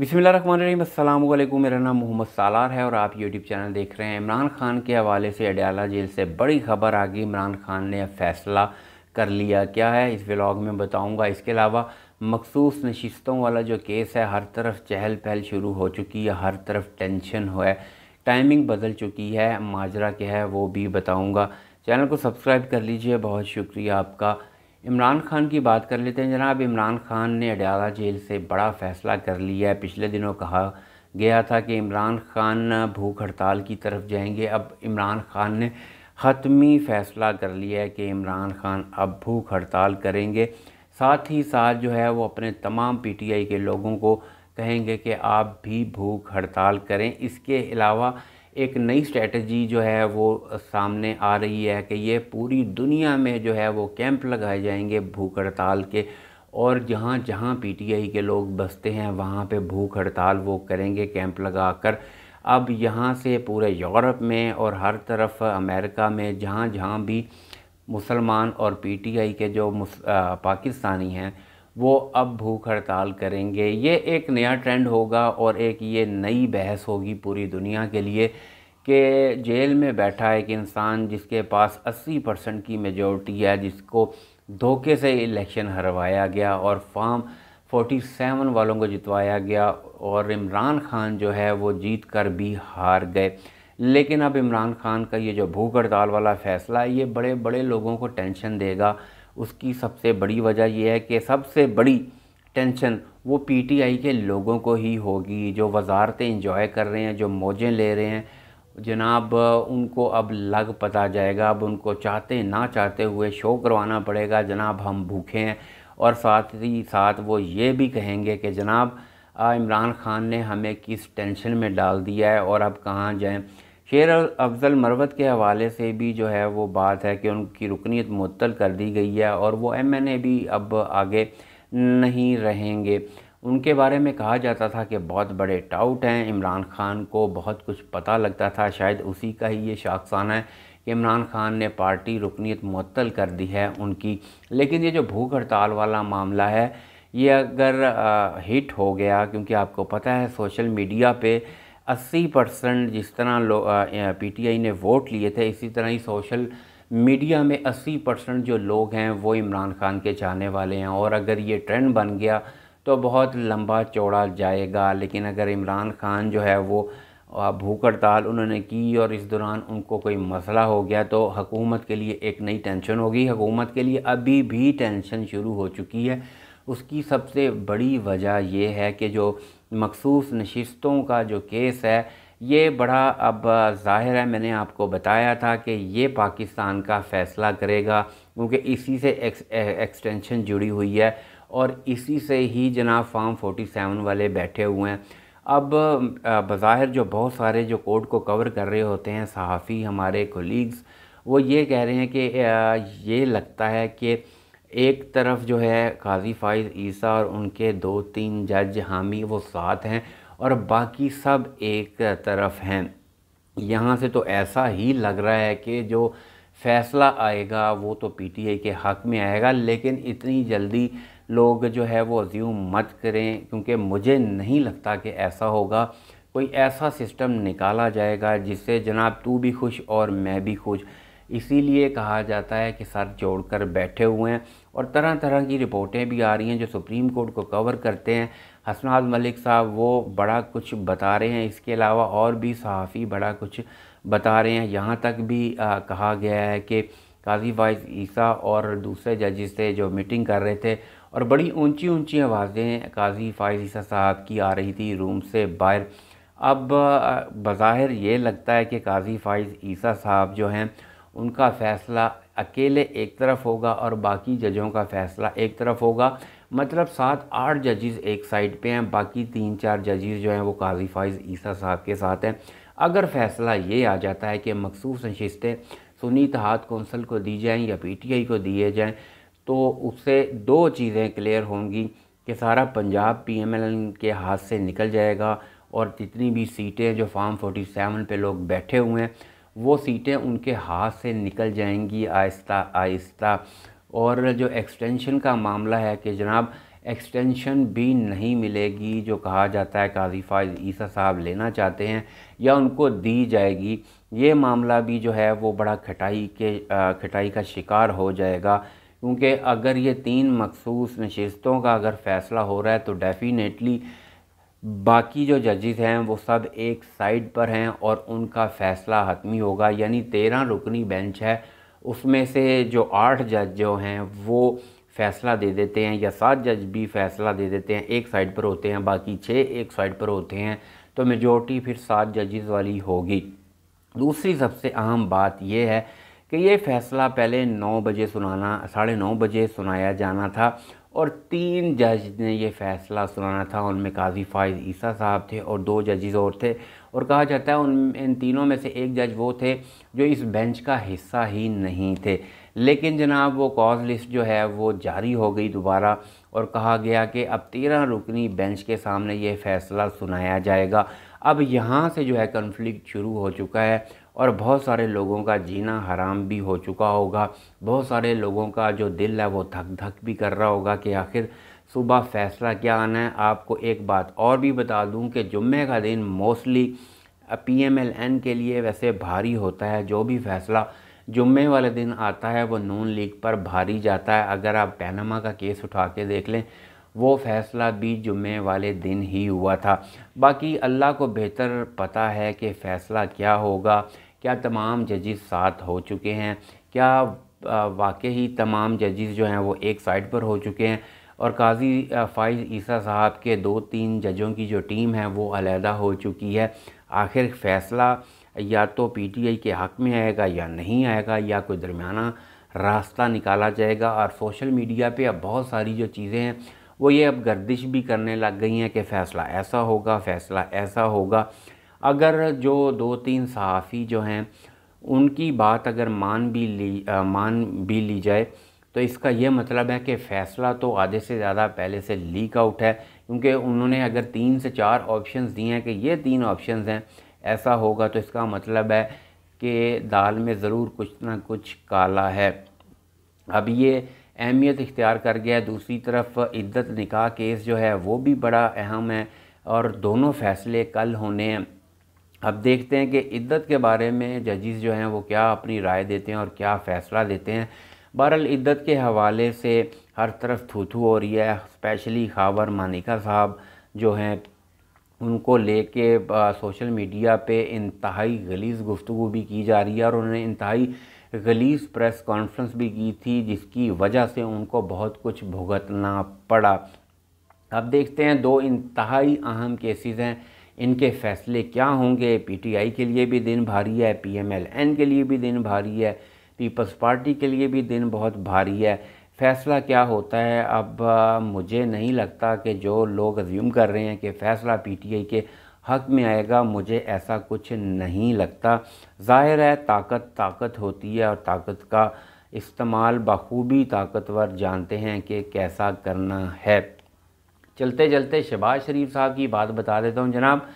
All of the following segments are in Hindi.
बिसमिल अल्लाम मेरा नाम मोहम्मद सालार है और आप यूट्यूब चैनल देख रहे हैं इमरान खान के हवाले से अडयाला जेल से बड़ी खबर आ गई इमरान खान ने फैसला कर लिया क्या है इस व्लॉग में बताऊंगा इसके अलावा मखसूस नशस्तों वाला जो केस है हर तरफ चहल पहल शुरू हो चुकी है हर तरफ टेंशन हो है टाइमिंग बदल चुकी है माजरा क्या है वो भी बताऊँगा चैनल को सब्सक्राइब कर लीजिए बहुत शुक्रिया आपका इमरान खान की बात कर लेते हैं जनाब इमरान खान ने अडयाला जेल से बड़ा फैसला कर लिया है पिछले दिनों कहा गया था कि इमरान खान भूख हड़ताल की तरफ जाएंगे अब इमरान खान ने हतमी फ़ैसला कर लिया है कि इमरान खान अब भूख हड़ताल करेंगे साथ ही साथ जो है वो अपने तमाम पीटीआई के लोगों को कहेंगे कि आप भी भूख हड़ताल करें इसके अलावा एक नई स्ट्रेटजी जो है वो सामने आ रही है कि ये पूरी दुनिया में जो है वो कैंप लगाए जाएंगे भूख हड़ताल के और जहाँ जहाँ पीटीआई के लोग बसते हैं वहाँ पे भूख हड़ताल वो करेंगे कैंप लगाकर अब यहाँ से पूरे यूरोप में और हर तरफ अमेरिका में जहाँ जहाँ भी मुसलमान और पीटीआई के जो पाकिस्तानी हैं वो अब भूख हड़ताल करेंगे ये एक नया ट्रेंड होगा और एक ये नई बहस होगी पूरी दुनिया के लिए कि जेल में बैठा एक इंसान जिसके पास 80 परसेंट की मेजोरिटी है जिसको धोखे से इलेक्शन हरवाया गया और फॉर्म 47 वालों को जितवाया गया और इमरान खान जो है वो जीत कर भी हार गए लेकिन अब इमरान खान का ये जो भूख हड़ताल वाला फ़ैसला ये बड़े बड़े लोगों को टेंशन देगा उसकी सबसे बड़ी वजह यह है कि सबसे बड़ी टेंशन वो पीटीआई के लोगों को ही होगी जो वजारतें इंजॉय कर रहे हैं जो मौजें ले रहे हैं जनाब उनको अब लग पता जाएगा अब उनको चाहते ना चाहते हुए शो करवाना पड़ेगा जनाब हम भूखे हैं और साथ ही साथ वो ये भी कहेंगे कि जनाब इमरान ख़ान ने हमें किस टेंशन में डाल दिया है और अब कहाँ जाएँ शेर अफजल मरवत के हवाले से भी जो है वो बात है कि उनकी रुकनीत मअतल कर दी गई है और वो एम एन ए भी अब आगे नहीं रहेंगे उनके बारे में कहा जाता था कि बहुत बड़े टाउट हैं इमरान खान को बहुत कुछ पता लगता था शायद उसी का ही ये शाखसाना है कि इमरान खान ने पार्टी रुकनीत मअतल कर दी है उनकी लेकिन ये जो भूख हड़ताल वाला मामला है ये अगर आ, हिट हो गया क्योंकि आपको पता है सोशल मीडिया पर अस्सी परसेंट जिस तरह लो पीटीआई ने वोट लिए थे इसी तरह ही सोशल मीडिया में 80 परसेंट जो लोग हैं वो इमरान खान के चाहने वाले हैं और अगर ये ट्रेंड बन गया तो बहुत लंबा चौड़ा जाएगा लेकिन अगर इमरान खान जो है वो भूख हड़ताल उन्होंने की और इस दौरान उनको कोई मसला हो गया तो हकूमत के लिए एक नई टेंशन होगी हकूमत के लिए अभी भी टेंशन शुरू हो चुकी है उसकी सबसे बड़ी वजह यह है कि जो मखसूस नशस्तों का जो केस है ये बड़ा अब ज़ाहिर है मैंने आपको बताया था कि ये पाकिस्तान का फ़ैसला करेगा क्योंकि इसी से एक्सटेंशन जुड़ी हुई है और इसी से ही जनाब फार्म सेवन वाले बैठे हुए हैं अब बाहर जो बहुत सारे जो कोर्ट को कवर कर रहे होते हैं सहाफ़ी हमारे कोलीग्स वो ये कह रहे हैं कि ये लगता है कि एक तरफ जो है काजी फाइज ईसा और उनके दो तीन जज हामी वो साथ हैं और बाकी सब एक तरफ हैं यहाँ से तो ऐसा ही लग रहा है कि जो फैसला आएगा वो तो पीटीआई के हक़ में आएगा लेकिन इतनी जल्दी लोग जो है वो अज्यूम मत करें क्योंकि मुझे नहीं लगता कि ऐसा होगा कोई ऐसा सिस्टम निकाला जाएगा जिससे जनाब तू भी खुश और मैं भी खुश इसीलिए कहा जाता है कि सर जोड़ कर बैठे हुए हैं और तरह तरह की रिपोर्टें भी आ रही हैं जो सुप्रीम कोर्ट को कवर करते हैं हसनाज मलिक साहब वो बड़ा कुछ बता रहे हैं इसके अलावा और भी सहाफ़ी बड़ा कुछ बता रहे हैं यहाँ तक भी आ, कहा गया है कि काजी वाइज ईसा और दूसरे जजेस थे जो मीटिंग कर रहे थे और बड़ी ऊंची ऊंची आवाज़ें काजी फाइज ईसा साहब की आ रही थी रूम से बाहर अब बज़ाहिर ये लगता है कि काजी फाइज ईसा साहब जो हैं उनका फ़ैसला अकेले एक तरफ होगा और बाकी जजों का फैसला एक तरफ होगा मतलब सात आठ जजेस एक साइड पे हैं बाकी तीन चार जजेस जो हैं वो काजी फाइज ईसा साहब के साथ हैं अगर फैसला ये आ जाता है कि मखसूस नशस्तें सुनी तहात कौंसल को दी जाएँ या पी टी आई को दिए जाएँ तो उससे दो चीज़ें क्लियर होंगी कि सारा पंजाब पी एम एन के हाथ से निकल जाएगा और जितनी भी सीटें जो फार्म सेवन पर लोग बैठे हुए हैं वो सीटें उनके हाथ से निकल जाएंगी आहिस्ता आहिस्ता और जो एक्सटेंशन का मामला है कि जनाब एक्सटेंशन भी नहीं मिलेगी जो कहा जाता है काजी फायद ईसा साहब लेना चाहते हैं या उनको दी जाएगी ये मामला भी जो है वो बड़ा खटाई के खटाई का शिकार हो जाएगा क्योंकि अगर ये तीन मखसूस नशस्तों का अगर फ़ैसला हो रहा है तो डेफिनेटली बाकी जो जजेस हैं वो सब एक साइड पर हैं और उनका फ़ैसला हतमी होगा यानी तेरह रुकनी बेंच है उसमें से जो आठ जज जो हैं वो फ़ैसला दे देते हैं या सात जज भी फ़ैसला दे देते हैं एक साइड पर होते हैं बाकी छः एक साइड पर होते हैं तो मेजोरिटी फिर सात जजेस वाली होगी दूसरी सबसे अहम बात यह है कि ये फ़ैसला पहले नौ बजे सुनाना साढ़े नौ बजे सुनाया जाना था और तीन जज ने यह फैसला सुनाना था उनमें काजी फ़ायज़ ईसा साहब थे और दो जजेस और थे और कहा जाता है उन इन तीनों में से एक जज वो थे जो इस बेंच का हिस्सा ही नहीं थे लेकिन जनाब वो कॉज लिस्ट जो है वो जारी हो गई दोबारा और कहा गया कि अब तेरह रुकनी बेंच के सामने ये फ़ैसला सुनाया जाएगा अब यहाँ से जो है कन्फ्लिक्ट शुरू हो चुका है और बहुत सारे लोगों का जीना हराम भी हो चुका होगा बहुत सारे लोगों का जो दिल है वो धक धक भी कर रहा होगा कि आखिर सुबह फ़ैसला क्या आना है आपको एक बात और भी बता दूं कि जुम्मे का दिन mostly P M L N के लिए वैसे भारी होता है जो भी फ़ैसला जुम्मे वाले दिन आता है वो नून लीग पर भारी जाता है अगर आप पैनमा का केस उठा के देख लें वो फ़ैसला भी जुम्मे वाले दिन ही हुआ था बाकी अल्लाह को बेहतर पता है कि फ़ैसला क्या होगा क्या तमाम जजेस साथ हो चुके हैं क्या वाकई ही तमाम जजेस जो हैं वो एक साइड पर हो चुके हैं और काजी फ़ाइज़ ईसा साहब के दो तीन जजों की जो टीम है वो अलहदा हो चुकी है आखिर फ़ैसला या तो पीटीआई के हक़ में आएगा या नहीं आएगा या कोई दरमियाना रास्ता निकाला जाएगा और सोशल मीडिया पे अब बहुत सारी जो चीज़ें हैं वो ये अब गर्दिश भी करने लग गई हैं कि फ़ैसला ऐसा होगा फ़ैसला ऐसा होगा अगर जो दो तीन सहाफ़ी जो हैं उनकी बात अगर मान भी ली आ, मान भी ली जाए तो इसका यह मतलब है कि फ़ैसला तो आधे से ज़्यादा पहले से लीक आउट है क्योंकि उन्होंने अगर तीन से चार ऑप्शंस दिए हैं कि ये तीन ऑप्शंस हैं ऐसा होगा तो इसका मतलब है कि दाल में ज़रूर कुछ ना कुछ काला है अब ये अहमियत इख्तियार कर गया है दूसरी तरफ इद्दत निकाह केस जो है वो भी बड़ा अहम है और दोनों फ़ैसले कल होने अब देखते हैं कि इद्दत के बारे में जजिस जो हैं वो क्या अपनी राय देते हैं और क्या फ़ैसला देते हैं बहरल इद्दत के हवाले से हर तरफ थूथू हो रही है स्पेशली खावर मानिका साहब जो हैं उनको लेके सोशल मीडिया पे इंतहाई गलीस गुफ्तु भी की जा रही है और उन्होंने इंतहाई गलीस प्रेस कॉन्फ्रेंस भी की थी जिसकी वजह से उनको बहुत कुछ भुगतना पड़ा अब देखते हैं दो इंतहाई अहम केसेस हैं इनके फैसले क्या होंगे पीटीआई के लिए भी दिन भारी है पीएमएलएन के लिए भी दिन भारी है पीपल्स पार्टी के लिए भी दिन बहुत भारी है फ़ैसला क्या होता है अब मुझे नहीं लगता कि जो लोग अज्यूम कर रहे हैं कि फ़ैसला पीटीआई के हक़ में आएगा मुझे ऐसा कुछ नहीं लगता ज़ाहिर है ताकत ताकत होती है और ताकत का इस्तेमाल बखूबी ताकतवर जानते हैं कि कैसा करना है चलते चलते शहबाज शरीफ साहब की बात बता देता हूँ जनाब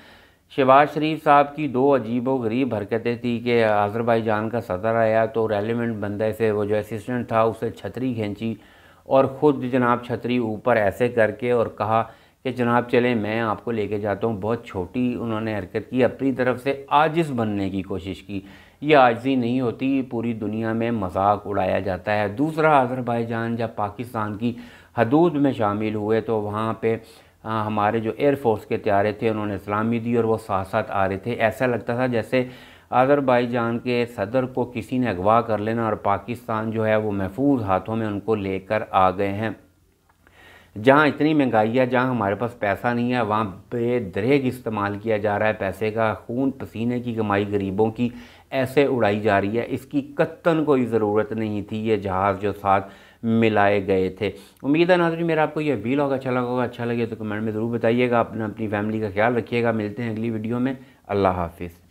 शहबाज शरीफ साहब की दो अजीब व गरीब हरकतें थी कि जान का सदर आया तो रेलिवेंट बंदे से वो जो असिस्टेंट था उसे छतरी खींची और ख़ुद जनाब छतरी ऊपर ऐसे करके और कहा कि जनाब चले मैं आपको लेके जाता हूँ बहुत छोटी उन्होंने हरकत की अपनी तरफ से आजिज़ बनने की कोशिश की ये आजी नहीं होती पूरी दुनिया में मजाक उड़ाया जाता है दूसरा जान जब पाकिस्तान की हदूद में शामिल हुए तो वहाँ पर हमारे जो एयरफोर्स के त्यारे थे उन्होंने सलामी दी और वो साथ साथ आ रहे थे ऐसा लगता था जैसे आज़रबाईजान के सदर को किसी ने अगवा कर लेना और पाकिस्तान जो है वो महफूज हाथों में उनको लेकर आ गए हैं जहाँ इतनी महंगाई है जहाँ हमारे पास पैसा नहीं है वहाँ बेदरेग इस्तेमाल किया जा रहा है पैसे का खून पसीने की कमाई गरीबों की ऐसे उड़ाई जा रही है इसकी कत्तन कोई ज़रूरत नहीं थी ये जहाज़ जो साथ मिलाए गए थे उम्मीद है नाजरी मेरा आपको यह वीलॉग होगा अच्छा लगा होगा अच्छा लगे तो कमेंट में ज़रूर बताइएगा अपना अपनी फैमिली का ख्याल रखिएगा मिलते हैं अगली वीडियो में अल्लाह हाफिज़